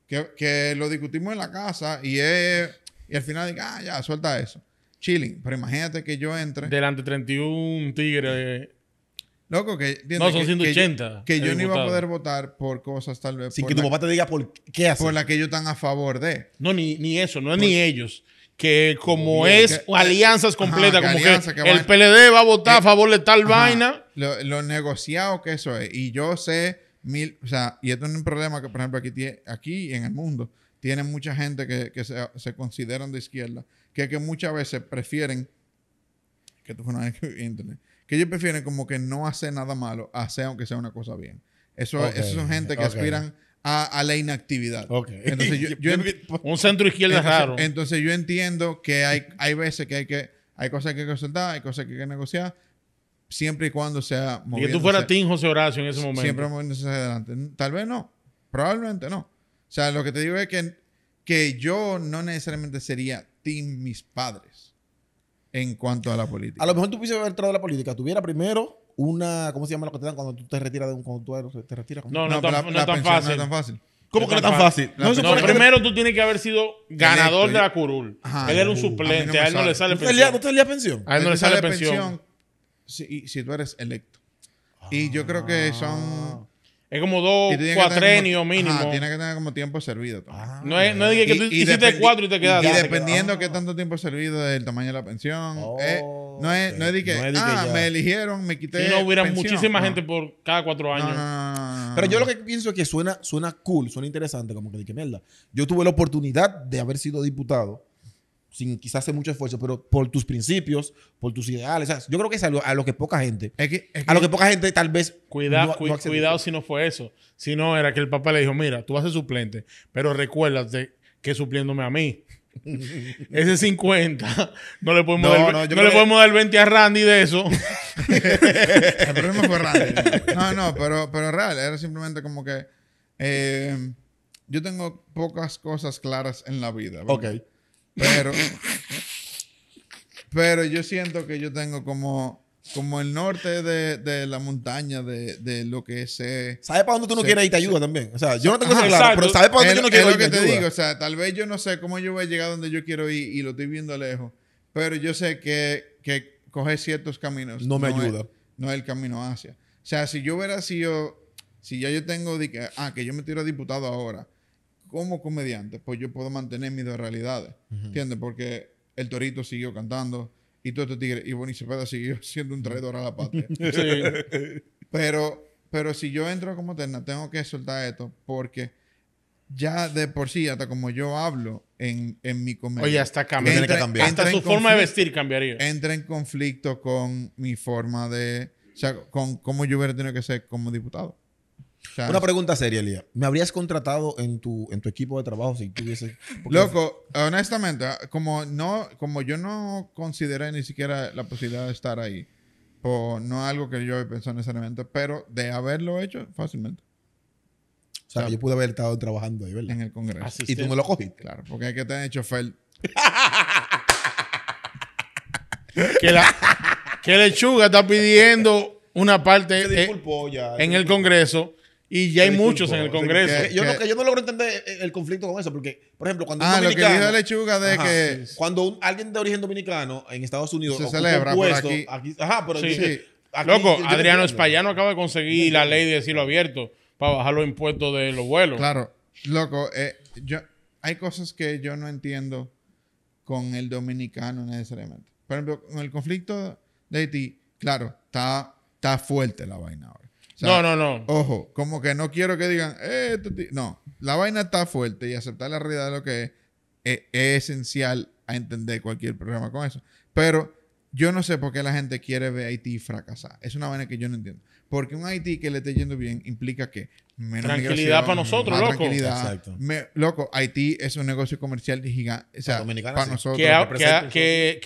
Que, lo discutimos en la casa y, y al final diga, ah, ya, suelta eso. Chilling. Pero imagínate que yo entre. Delante 31 tigres Loco, que. yo no iba a poder votar por cosas tal vez. Sin que tu papá te diga por qué Por la que ellos están a favor de. No, ni, ni eso, no es ni ellos. Que como es alianzas completas, como que, el PLD va a votar a favor de tal vaina. Lo, negociado que eso es. Y yo sé mil. O sea, y esto es un problema que, por ejemplo, aquí, aquí en el mundo tiene mucha gente que, se, se, consideran de izquierda, que, que muchas veces prefieren, que tú internet, que ellos prefieren como que no hacer nada malo, hacer aunque sea una cosa bien. Eso, son gente que aspiran a, la inactividad. Entonces, yo, un centro izquierda raro. Entonces yo entiendo que hay, hay veces que hay que hay cosas que hay que soltar, hay cosas que hay que negociar, siempre y cuando sea Y que tú fueras Tim José Horacio en ese momento. Siempre moviéndose hacia adelante. Tal vez no, probablemente no. O sea, lo que te digo es que, que yo no necesariamente sería Tim mis padres en cuanto a la política. A lo mejor tú pudieses haber entrado a la política. Tuviera primero una, ¿cómo se llama lo que te dan cuando tú te retiras de un conductor, te retiras? No, no, no, la, no, tan pensión, no, es tan fácil. ¿Cómo que no es tan fácil? No, primero tú tienes que haber sido ganador de la curul. él era un suplente, a, él no le sale pensión. ¿No te pensión? A él no le sale pensión. Si, si tú eres electo. Y yo creo que son ah. Es como dos cuatrenios mínimo. Ajá, tiene que tener como tiempo servido. Ah. Ah. no es, no que tú hiciste cuatro y te quedaste. Y, ah. dependiendo de qué tanto tiempo servido del tamaño de la pensión. Oh. Eh, no es, no de que, ah, me eligieron, me quité. Si no hubiera muchísima gente por cada cuatro años. Pero yo lo que pienso es que suena, suena cool, suena interesante, como que de que mierda. Yo tuve la oportunidad de haber sido diputado sin quizás hacer mucho esfuerzo, pero por tus principios, por tus ideales. yo creo que es a lo, a lo que poca gente, a lo que poca gente tal vez. Cuidado cuidado si no fue eso. Si no, era que el papá le dijo: Mira, tú vas a ser suplente, pero recuérdate que supliéndome a mí. Ese 50, no le podemos, no, dar, le podemos dar 20 a Randy de eso. el problema fue Randy. No, no, pero, pero real, era simplemente como que eh, yo tengo pocas cosas claras en la vida. Ok. Pero, pero yo siento que yo tengo como, como el norte de, de la montaña, de, de, lo que es... ¿Sabes para dónde tú no quieres ir? Te ayuda también. O sea, yo no tengo ajá, claro, pero ¿sabes para dónde yo no quiero ir? Es lo que te digo, o sea, tal vez yo no sé cómo yo voy a llegar donde yo quiero ir y lo estoy viendo lejos, pero yo sé que, que coger ciertos caminos... No me ayuda. no es el camino hacia. O sea, si yo hubiera sido... Si ya yo tengo... Ah, que yo me tiro a diputado ahora como comediante, pues yo puedo mantener mis dos realidades. ¿Entiendes? Porque el Torito siguió cantando y todo este tigre, y Bonnie Cepeda siguió siendo un traidor a la patria. pero, pero si yo entro como terna, tengo que soltar esto porque ya de por sí, hasta como yo hablo en, mi comedia. Oye, hasta cambia. Hasta su forma de vestir cambiaría. Entra en conflicto con mi forma de. O sea, con cómo yo hubiera tenido que ser como diputado. Una pregunta seria, Lía ¿Me habrías contratado en tu, en tu equipo de trabajo si tuviese... Loco, honestamente, como, no, como yo no consideré ni siquiera la posibilidad de estar ahí, por, no algo que yo he pensado necesariamente, pero de haberlo hecho, fácilmente. O sea, yo pude haber estado trabajando ahí, ¿verdad? En el Congreso. Y tú me lo cogiste. Claro, porque hay que tener han hecho fel... que, lechuga está pidiendo una parte en el Congreso y ya hay muchos en el Congreso. yo, no, yo no logro entender el conflicto con eso, porque, por ejemplo, cuando un ah, Lechuga de que... Cuando alguien de origen dominicano en Estados Unidos... Se celebra aquí. Ajá, pero... Loco, Adriano Adriano acaba de conseguir la ley de cielo abierto para bajar los impuestos de los vuelos. Claro. Loco, eh, yo, hay cosas que yo no entiendo con el dominicano necesariamente. Por ejemplo, con el conflicto de Haití, claro, está fuerte la vaina ahora no, no, no. Ojo, como que no quiero que digan, eh, este no, la vaina está fuerte y aceptar la realidad de lo que es, e-, es, esencial a entender cualquier programa con eso. Pero yo no sé por qué la gente quiere ver a Haití fracasar. Es una vaina que yo no entiendo. Porque un Haití que le esté yendo bien implica que menos tranquilidad para nosotros, loco. Tranquilidad. Exacto. loco, Haití es un negocio comercial gigante. O sea, para, nosotros. Que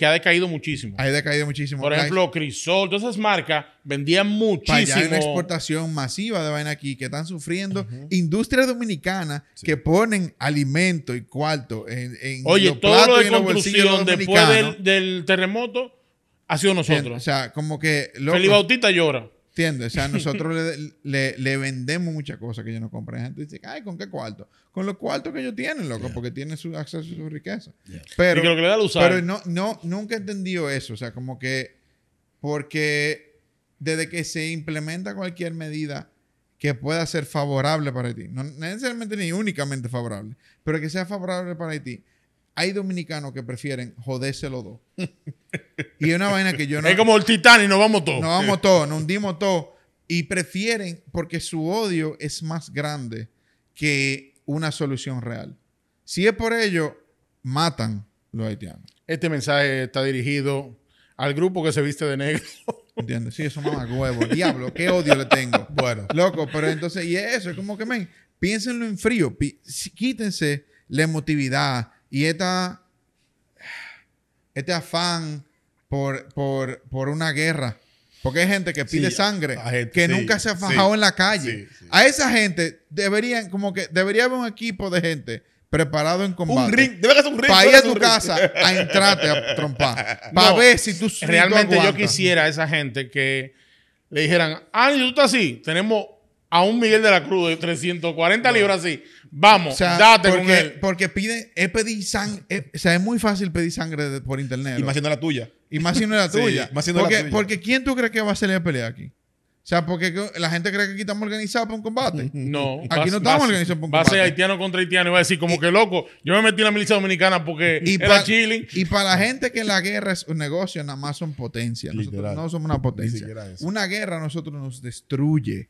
ha, decaído muchísimo. Ha decaído muchísimo. Por ejemplo, Crisol, todas esas marcas vendían muchísimo. Allá hay una exportación masiva de vaina aquí que están sufriendo. Industria dominicana Industrias dominicanas que ponen alimento y cuarto en, Oye, todo lo de construcción después del, terremoto ha sido nosotros. o sea, como que. Felipe Bautista llora. ¿Entiendes? O sea, nosotros le, vendemos muchas cosas que yo no compran. gente dice, ay, ¿con qué cuarto? Con los cuartos que ellos tienen, loco, porque tienen su acceso a su riqueza. Pero, y lo no, nunca entendió eso. O sea, como que, porque desde que se implementa cualquier medida que pueda ser favorable para ti, no necesariamente ni únicamente favorable, pero que sea favorable para ti hay dominicanos que prefieren joderse los dos. y es una vaina que yo no. Es como el titán y nos vamos todos. Nos vamos todos, nos hundimos todos. Y prefieren, porque su odio es más grande que una solución real. Si es por ello, matan los haitianos. Este mensaje está dirigido al grupo que se viste de negro. ¿Entiendes? Sí, eso más huevo. Diablo, qué odio le tengo. Bueno. Loco, pero entonces, y eso, es como que, men, piénsenlo en frío. quítense la emotividad, y esta, este afán por, por, una guerra. Porque hay gente que pide sangre, que nunca se ha fajado en la calle. A esa gente deberían, como que debería haber un equipo de gente preparado en combate. Un ser un ring. Para ir a tu casa a entrarte a trompar. Para ver si tú Realmente yo quisiera a esa gente que le dijeran, ah, tú estás así, tenemos a un Miguel de la Cruz de 340 libras así. Vamos, date porque, con él. Porque pide, es pedir sangre. O sea, es muy fácil pedir sangre por internet. Y más la tuya. Y más la tuya. porque, la tuya. Porque ¿quién tú crees que va a salir a pelear aquí? O sea, porque la gente cree que aquí estamos organizados para un combate. No. Aquí no estamos organizados para un combate. Va a ser haitiano contra haitiano y va a decir, como que loco, yo me metí en la milicia dominicana porque y era Y para la gente que la guerra es un negocio, nada más son potencias. Nosotros no somos una potencia. Una guerra nosotros nos destruye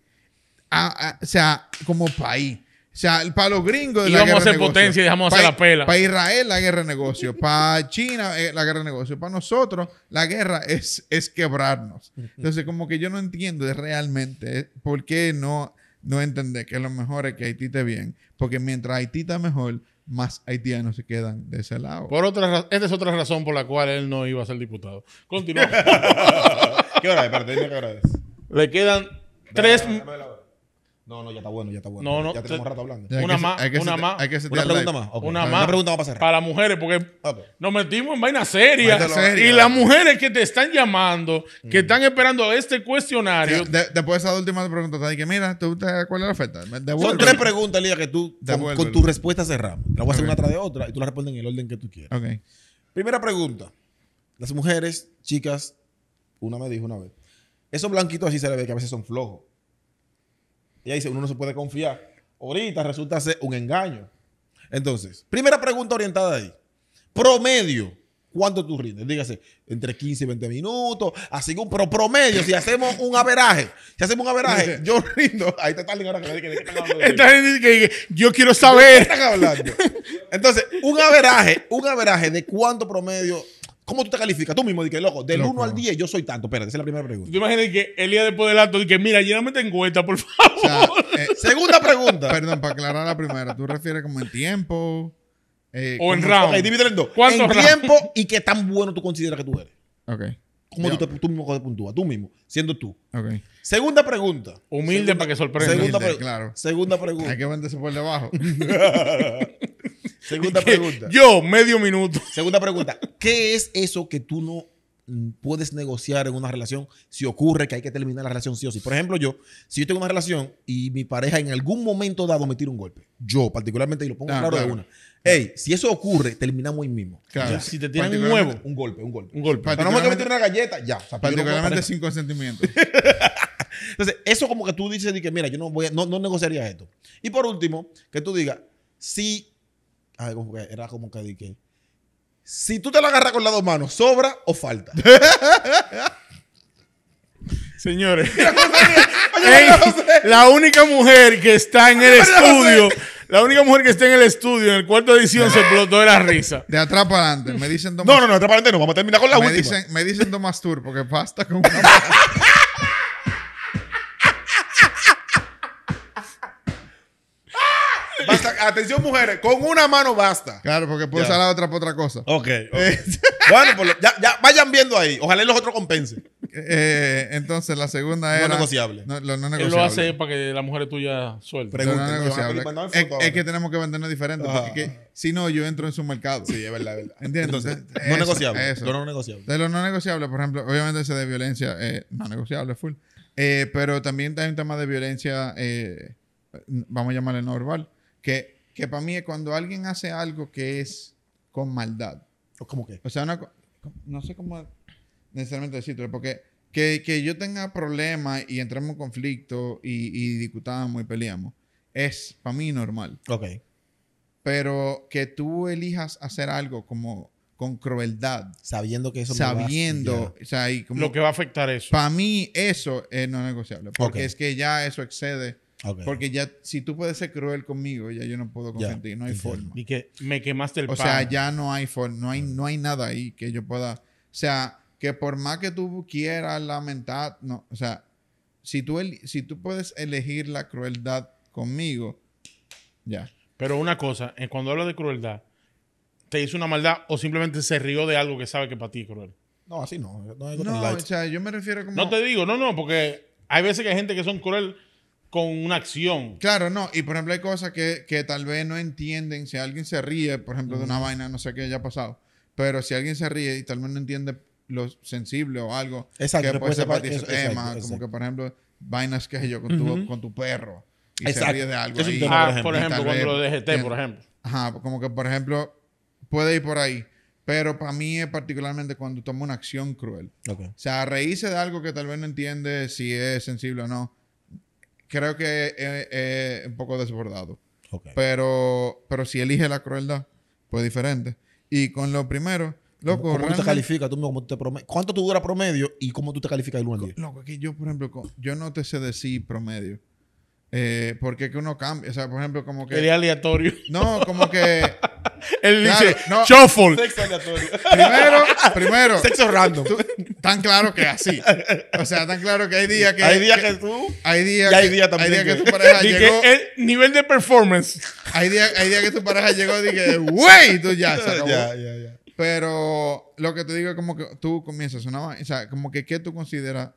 o sea, como país. O sea, para los gringos. Y la vamos a hacer potencia y dejamos hacer la pela. Para Israel, la guerra de negocios. Para China, eh, la guerra de negocios. Para nosotros, la guerra es, es quebrarnos. Entonces, como que yo no entiendo realmente eh, por qué no, no entender que lo mejor es que Haití esté bien. Porque mientras Haití está mejor, más haitianos se quedan de ese lado. Por otra esta es otra razón por la cual él no iba a ser diputado. Continúa. ¿Qué hora es? qué hora es. Le quedan tres. No, no, ya está bueno, ya está bueno. No, no, ya tenemos rato hablando. Una más, una más. una pregunta más. Una más. pregunta más para cerrar. Para las mujeres, porque ah, pues. nos metimos en vaina seria. Y las mujeres que te están llamando, que mm. están esperando este cuestionario. después de esa última pregunta, te dije, mira, ¿tú te, ¿cuál es la oferta? Son tres preguntas, Lía, que tú con, tu respuesta cerramos. La voy a hacer una tras de otra y tú las respondes en el orden que tú quieras. Okay. Primera pregunta. Las mujeres, chicas, una me dijo una vez. Esos blanquitos así se le ve que a veces son flojos ella dice, uno no se puede confiar. Ahorita resulta ser un engaño. Entonces, primera pregunta orientada ahí. Promedio, ¿cuánto tú rindes? Dígase, entre 15 y 20 minutos. Así un pro promedio, si hacemos un averaje, si hacemos un averaje, yo rindo. Ahí está está ahora que, que, que, que yo quiero saber. Entonces, un averaje, un averaje de cuánto promedio ¿Cómo tú te calificas? Tú mismo, Dices, loco, del 1 al 10 yo soy tanto. Espérate, esa es la primera pregunta. ¿Tú imaginas que Elías después del acto dice, mira, lléname en cuenta, por favor? Eh, segunda pregunta. Perdón, para aclarar la primera. ¿Tú refieres como en tiempo? Eh, o en round. Ok, en dos. ¿Cuánto en tiempo y qué tan bueno tú consideras que tú eres. Ok. ¿Cómo tú, te, tú mismo te puntúas? Tú mismo, siendo tú. Okay. Segunda pregunta. Humilde para que sorprenda. Segunda, Humilde, claro. segunda pregunta. Hay que venderse por debajo. Segunda pregunta. Yo, medio minuto. Segunda pregunta. ¿Qué es eso que tú no puedes negociar en una relación si ocurre que hay que terminar la relación sí o sí. Por ejemplo, yo, si yo tengo una relación y mi pareja en algún momento dado me tira un golpe, yo particularmente, y lo pongo ah, claro, de una, hey, si eso ocurre, terminamos ahí mismo. Claro. Si te tiran un huevo, un golpe, un golpe. Un golpe. Pero no me que meter una galleta, ya. particularmente sin sentimientos. Entonces, eso como que tú dices, que mira, yo no voy no negociaría esto. Y por último, que tú digas, si era como que dije, si tú te lo agarras con las dos manos, ¿sobra o falta? Señores, la única mujer que está en el estudio, la única mujer que está en el estudio, en el cuarto edición, se explotó de la risa. De atrás para adelante, me dicen No, no, no, de atrás para adelante no, vamos a terminar con la me Dicen, me dicen Tomás Tour, porque basta con una. atención mujeres, con una mano basta. Claro, porque puede usar la otra Por otra cosa. Ok. okay. bueno, pues ya, vayan viendo ahí. Ojalá los otros compensen. Eh, entonces, la segunda es No negociable. No, lo no negociable. lo hace para que La mujer tuya suelte Lo no negociable. es, que tenemos que vendernos diferente. Porque si no, yo entro en su mercado. Sí, es verdad, es verdad. ¿Entiendes? Entonces, no negociable. De lo no negociable, por ejemplo, obviamente ese de violencia, eh, no negociable, full. Eh, pero también hay un tema de violencia, vamos a llamarle Normal que, que para mí es cuando alguien hace algo que es con maldad. ¿O como qué? O sea, no sé cómo necesariamente decirlo, porque que, yo tenga problemas y entremos en conflicto y, y discutamos y peleamos, es para mí normal. Ok. Pero que tú elijas hacer algo como con crueldad. Sabiendo que eso Sabiendo, o sea, lo que va a afectar eso. Para mí eso es no negociable, porque es que ya eso excede porque ya, si tú puedes ser cruel conmigo, ya yo no puedo consentir, no hay forma. Y que me quemaste el O sea, ya no hay forma, no hay, no hay nada ahí que yo pueda. O sea, que por más que tú quieras lamentar, no, o sea, si tú, si tú puedes elegir la crueldad conmigo, ya. Pero una cosa, eh, cuando hablo de crueldad, ¿te hizo una maldad o simplemente se rió de algo que sabe que para ti es cruel? No, así no. No, no o sea, yo me refiero como... No te digo, no, no, porque hay veces que hay gente que son cruel con una acción. Claro, no. Y por ejemplo, hay cosas que, que tal vez no entienden. Si alguien se ríe, por ejemplo, de una vaina, no sé qué haya pasado. Pero si alguien se ríe y tal vez no entiende lo sensible o algo, que puede ser para tema. Como que, por ejemplo, vainas que yo con tu, con tu perro. Y exacto. se ríe de algo. Ahí, por ah, ejemplo, cuando lo DGT, por ejemplo. Ajá, como que, por ejemplo, puede ir por ahí. Pero para mí es particularmente cuando toma una acción cruel. O sea, reírse de algo que tal vez no entiende si es sensible o no creo que es, un poco desbordado. Pero, pero si elige la crueldad, pues diferente. Y con lo primero, loco. ¿Cómo te calificas? ¿Tú, ¿Cuánto tú dura promedio y cómo tú te calificas el 1 10? yo, por ejemplo, yo no te sé decir promedio. Eh, porque que uno cambia, o sea, por ejemplo, como que... sería aleatorio. No, como que... Él dice, no, shuffle. Sexo aleatorio. Primero, primero. Sexo random. tan claro que así. O sea, tan claro que hay días que... Hay días que, tú... Hay días que, hay también. días que, tu pareja llegó... Que eh, el nivel de performance. Hay días hay día que tu pareja llegó y dije, wey! tú ya, se Pero lo que te digo es como que tú comienzas una... O sea, como que ¿qué tú consideras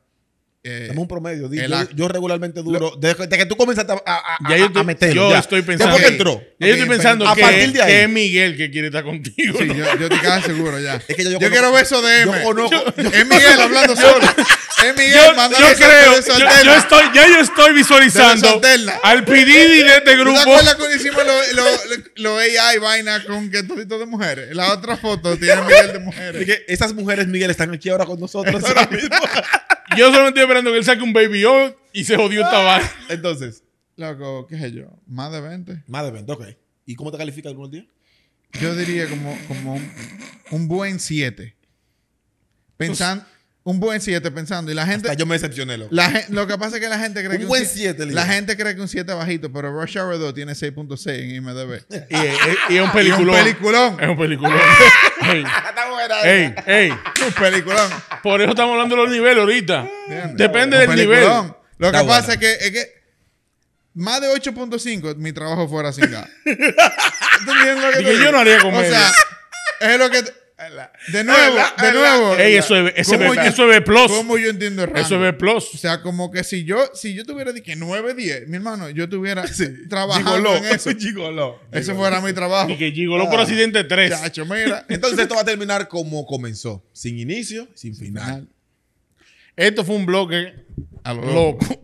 eh, Dame un promedio. yo, regularmente duro. desde, que tú comienzas a, a, yo estoy, a meterlo. Yo ya. pensando. entró? yo estoy pensando que, es Miguel que quiere estar contigo. Sí, yo, te quedo seguro ya. que yo, quiero ver eso de M. Conozco, es Miguel hablando solo. es Miguel mandando Yo creo. Yo, estoy, ya yo estoy visualizando al Pididi de este grupo. ¿Te acuerdas cuando hicimos los lo, lo, AI vaina con que todito de mujeres? La otra foto tiene Miguel de mujeres. Esas mujeres, Miguel, están aquí ahora con nosotros ahora mismo yo solamente estoy esperando que él saque un baby O y se jodió esta tabaco. Ah. Entonces, loco, qué sé yo, más de 20. Más de 20, ok. ¿Y cómo te califica el 1 día? Yo diría como, como un, un buen 7. Pensando, un buen 7 pensando. Y la gente. Hasta yo me decepcioné. lo que pasa es que la gente cree que. un buen 7, La gente cree que un 7 bajito, pero Rush Hour 2 tiene 6.6 en IMDb. y, es un peliculón. es un peliculón. Es un peliculón. ey. ey, ey. Un peliculón. Por eso estamos hablando de los niveles ahorita. Depende del peliculón. nivel. Lo que pasa es que, más de 8.5 mi trabajo fuera sin gas. yo no haría eso. O sea, es lo que de nuevo, de nuevo. eso es, es B plus. ¿Cómo yo entiendo Eso es B plus. O sea, como que si yo, si yo tuviera que 9, 10, mi hermano, yo tuviera trabajo trabajando en eso. Ese fuera mi trabajo. Y que Gigoló por ah. accidente 3. Entonces esto va a terminar como comenzó. Sin inicio, sin final. Esto fue un bloque loco.